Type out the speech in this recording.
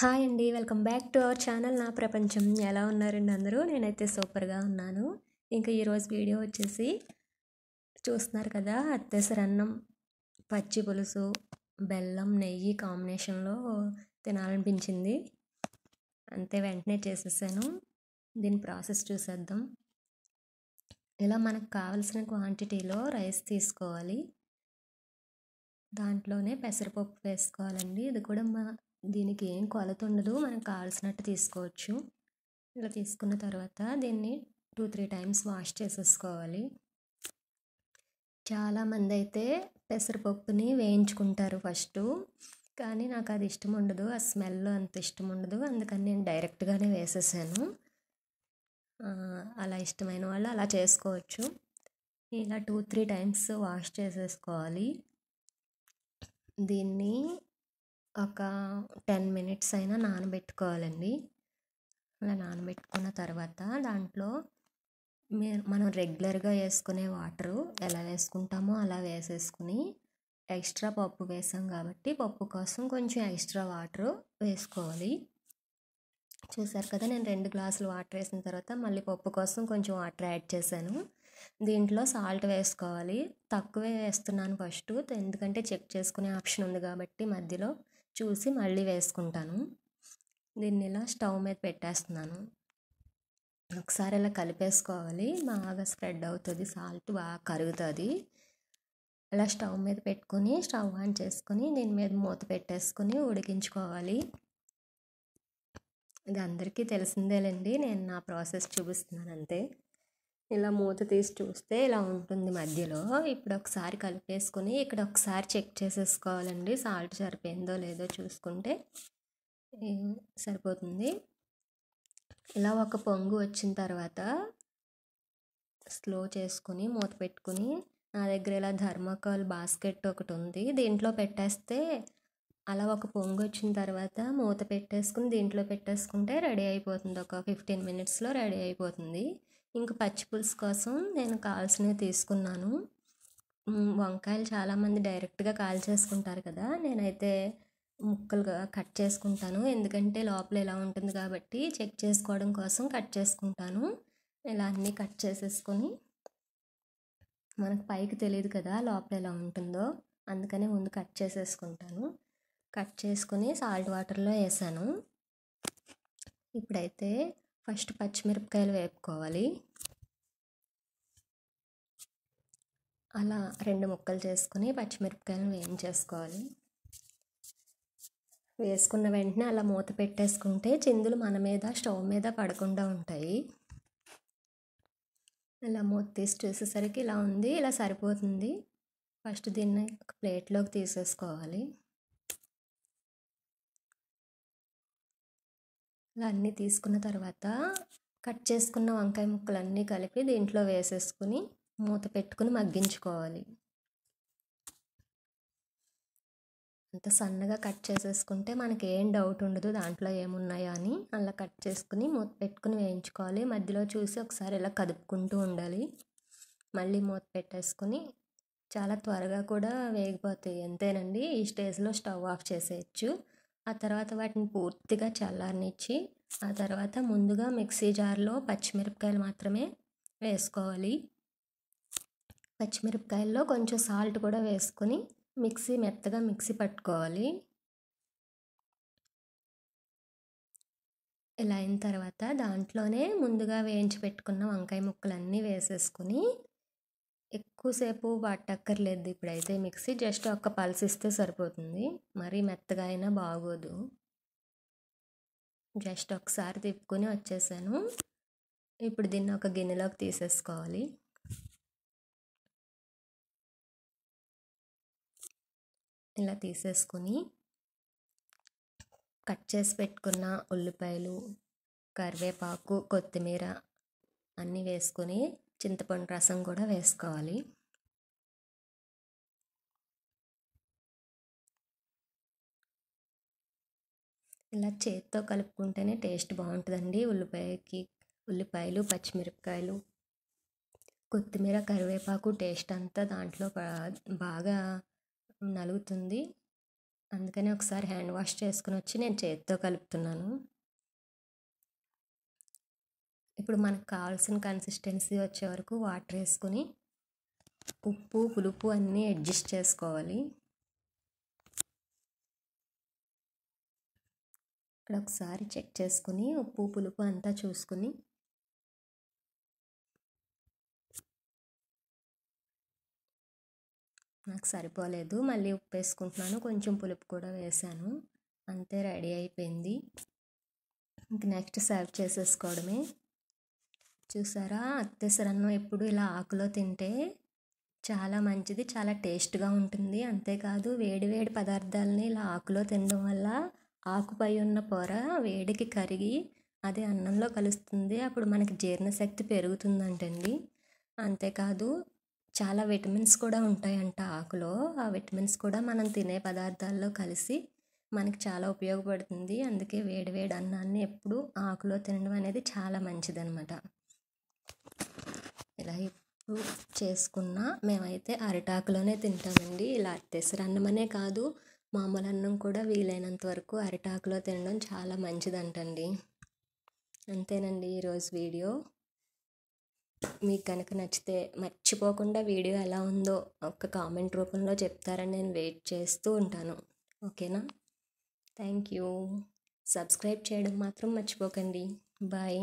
hi అండి welcome back to our channel నా ప్రపంచం ఎలా ఉన్నారండి అందరూ నేనైతే సూపర్గా ఉన్నాను ఇంకా ఈరోజు వీడియో వచ్చేసి చూస్తున్నారు కదా అన్నం పచ్చి పులుసు బెల్లం నెయ్యి కాంబినేషన్లో తినాలనిపించింది అంతే వెంటనే చేసేసాను దీని ప్రాసెస్ చూసేద్దాం ఇలా మనకు కావలసిన క్వాంటిటీలో రైస్ తీసుకోవాలి దాంట్లోనే పెసరపప్పు వేసుకోవాలండి ఇది కూడా మా దీనికి ఏం కొలత ఉండదు మనకు కావాల్సినట్టు తీసుకోవచ్చు ఇలా తీసుకున్న తర్వాత దీన్ని టూ త్రీ టైమ్స్ వాష్ చేసేసుకోవాలి చాలామంది అయితే పెసరపప్పుని వేయించుకుంటారు ఫస్ట్ కానీ నాకు అది ఇష్టం ఉండదు ఆ స్మెల్ అంత ఇష్టం ఉండదు అందుకని నేను డైరెక్ట్గానే వేసేసాను అలా ఇష్టమైన వాళ్ళు అలా చేసుకోవచ్చు ఇలా టూ త్రీ టైమ్స్ వాష్ చేసేసుకోవాలి దీన్ని ఒక టెన్ మినిట్స్ అయినా నానబెట్టుకోవాలండి అలా నానబెట్టుకున్న తర్వాత దాంట్లో మనం రెగ్యులర్గా వేసుకునే వాటరు ఎలా వేసుకుంటామో అలా వేసేసుకుని ఎక్స్ట్రా పప్పు వేసాం కాబట్టి పప్పు కోసం కొంచెం ఎక్స్ట్రా వాటర్ వేసుకోవాలి చూసారు కదా నేను రెండు గ్లాసులు వాటర్ వేసిన తర్వాత మళ్ళీ పప్పు కోసం కొంచెం వాటర్ యాడ్ చేశాను దీంట్లో సాల్ట్ వేసుకోవాలి తక్కువే వేస్తున్నాను ఫస్ట్ ఎందుకంటే చెక్ చేసుకునే ఆప్షన్ ఉంది కాబట్టి మధ్యలో చూసి మళ్ళీ వేసుకుంటాను దీన్ని ఇలా స్టవ్ మీద పెట్టేస్తున్నాను ఒకసారి ఇలా కలిపేసుకోవాలి బాగా స్ప్రెడ్ అవుతుంది సాల్ట్ బాగా కరుగుతుంది అలా స్టవ్ మీద పెట్టుకుని స్టవ్ ఆన్ చేసుకుని దీని మీద మూత పెట్టేసుకుని ఉడికించుకోవాలి ఇది అందరికీ తెలిసిందేలేండి నేను నా ప్రాసెస్ చూపిస్తున్నాను అంతే ఇలా మూత తీసి చూస్తే ఇలా ఉంటుంది మధ్యలో ఇప్పుడు ఒకసారి కలిపేసుకొని ఇక్కడ ఒకసారి చెక్ చేసేసుకోవాలండి సాల్ట్ సరిపోయిందో లేదో చూసుకుంటే సరిపోతుంది ఇలా ఒక పొంగు వచ్చిన తర్వాత స్లో చేసుకుని మూత పెట్టుకుని నా దగ్గర ఇలా ధర్మకాల్ బాస్కెట్ ఒకటి ఉంది దీంట్లో పెట్టేస్తే అలా ఒక పొంగు వచ్చిన తర్వాత మూత పెట్టేసుకుని దీంట్లో పెట్టేసుకుంటే రెడీ అయిపోతుంది ఒక ఫిఫ్టీన్ మినిట్స్లో రెడీ అయిపోతుంది ఇంక పులుసు కోసం నేను కావాల్సినవి తీసుకున్నాను వంకాయలు చాలామంది డైరెక్ట్గా కాల్ చేసుకుంటారు కదా నేనైతే ముక్కలుగా కట్ చేసుకుంటాను ఎందుకంటే లోపల ఎలా ఉంటుంది కాబట్టి చెక్ చేసుకోవడం కోసం కట్ చేసుకుంటాను ఇలా అన్నీ కట్ చేసేసుకొని మనకు పైకి తెలియదు కదా లోపల ఎలా ఉంటుందో అందుకనే ముందు కట్ చేసేసుకుంటాను కట్ చేసుకుని సాల్ట్ వాటర్లో వేసాను ఇప్పుడైతే ఫస్ట్ పచ్చిమిరపకాయలు వేపుకోవాలి అలా రెండు ముక్కలు చేసుకుని పచ్చిమిరపకాయలను వేయించేసుకోవాలి వేసుకున్న వెంటనే అలా మూత పెట్టేసుకుంటే చిందులు మన మీద స్టవ్ మీద పడకుండా ఉంటాయి ఇలా మూత తీసి చూసేసరికి ఇలా ఉంది ఇలా సరిపోతుంది ఫస్ట్ దీన్ని ఒక ప్లేట్లోకి తీసేసుకోవాలి ఇలా అన్నీ తీసుకున్న తర్వాత కట్ చేసుకున్న వంకాయ ముక్కలన్నీ కలిపి దీంట్లో వేసేసుకుని మూత పెట్టుకుని మగ్గించుకోవాలి అంత సన్నగా కట్ చేసేసుకుంటే మనకి ఏం డౌట్ ఉండదు దాంట్లో ఏమున్నాయా అని అలా కట్ చేసుకుని మూత పెట్టుకుని వేయించుకోవాలి మధ్యలో చూసి ఒకసారి ఇలా కదుపుకుంటూ ఉండాలి మళ్ళీ మూత పెట్టేసుకుని చాలా త్వరగా కూడా వేగిపోతాయి అంతేనండి ఈ స్టేజ్లో స్టవ్ ఆఫ్ చేసేయచ్చు ఆ తర్వాత వాటిని పూర్తిగా చల్లారనిచ్చి ఆ తర్వాత ముందుగా మిక్సీ జార్లో పచ్చిమిరపకాయలు మాత్రమే వేసుకోవాలి పచ్చిమిరపకాయల్లో కొంచెం సాల్ట్ కూడా వేసుకొని మిక్సీ మెత్తగా మిక్సీ పట్టుకోవాలి ఇలా అయిన తర్వాత దాంట్లోనే ముందుగా వేయించి పెట్టుకున్న వంకాయ ముక్కలన్నీ వేసేసుకుని ఎక్కువసేపు పట్టక్కర్లేదు ఇప్పుడైతే మిక్సీ జస్ట్ ఒక్క పల్సిస్తే సరిపోతుంది మరీ మెత్తగా అయినా బాగోదు జస్ట్ ఒకసారి తిప్పుకొని వచ్చేసాను ఇప్పుడు దీన్ని ఒక గిన్నెలోకి తీసేసుకోవాలి ఇలా తీసేసుకొని కట్ చేసి పెట్టుకున్న ఉల్లిపాయలు కరివేపాకు కొత్తిమీర అన్నీ వేసుకొని చింతపండు రసం కూడా వేసుకోవాలి ఇలా చేతితో కలుపుకుంటేనే టేస్ట్ బాగుంటుందండి ఉల్లిపాయకి ఉల్లిపాయలు పచ్చిమిరపకాయలు కొత్తిమీర కరివేపాకు టేస్ట్ అంతా దాంట్లో బాగా నలుగుతుంది అందుకని ఒకసారి హ్యాండ్ వాష్ చేసుకుని వచ్చి నేను చేతితో కలుపుతున్నాను ఇప్పుడు మనకు కావాల్సిన కన్సిస్టెన్సీ వచ్చే వరకు వాటర్ వేసుకుని ఉప్పు పులుపు అన్నీ అడ్జస్ట్ చేసుకోవాలి ఇక్కడ ఒకసారి చెక్ చేసుకుని ఉప్పు పులుపు అంతా చూసుకుని నాకు సరిపోలేదు మళ్ళీ ఉప్పు వేసుకుంటున్నాను కొంచెం పులుపు కూడా వేసాను అంతే రెడీ అయిపోయింది ఇంక నెక్స్ట్ సర్వ్ చేసేసుకోవడమే చూసారా అత్తసరన్నం ఎప్పుడు ఇలా ఆకులో తింటే చాలా మంచిది చాలా టేస్ట్గా ఉంటుంది అంతేకాదు వేడి వేడి పదార్థాలని ఇలా ఆకులో తినడం వల్ల ఆకుపై ఉన్న పొర వేడికి కరిగి అది అన్నంలో కలుస్తుంది అప్పుడు మనకి జీర్ణశక్తి పెరుగుతుందంటండి అంతేకాదు చాలా విటమిన్స్ కూడా ఉంటాయంట ఆకులో ఆ విటమిన్స్ కూడా మనం తినే పదార్థాల్లో కలిసి మనకి చాలా ఉపయోగపడుతుంది అందుకే వేడి వేడి అన్నాన్ని ఎప్పుడు ఆకులో తినడం అనేది చాలా మంచిదన్నమాట ఇలా ఇప్పుడు చేసుకున్న మేమైతే అరిటాకులోనే తింటామండి ఇలా అత్తేసరి అన్నం అనే కాదు మామూలు అన్నం కూడా వీలైనంత వరకు అరిటాకులో తినడం చాలా మంచిదంటండి అంతేనండి ఈరోజు వీడియో మీకు కనుక నచ్చితే మర్చిపోకుండా వీడియో ఎలా ఉందో ఒక కామెంట్ రూపంలో చెప్తారని నేను వెయిట్ చేస్తూ ఉంటాను ఓకేనా థ్యాంక్ యూ సబ్స్క్రైబ్ చేయడం మాత్రం మర్చిపోకండి బాయ్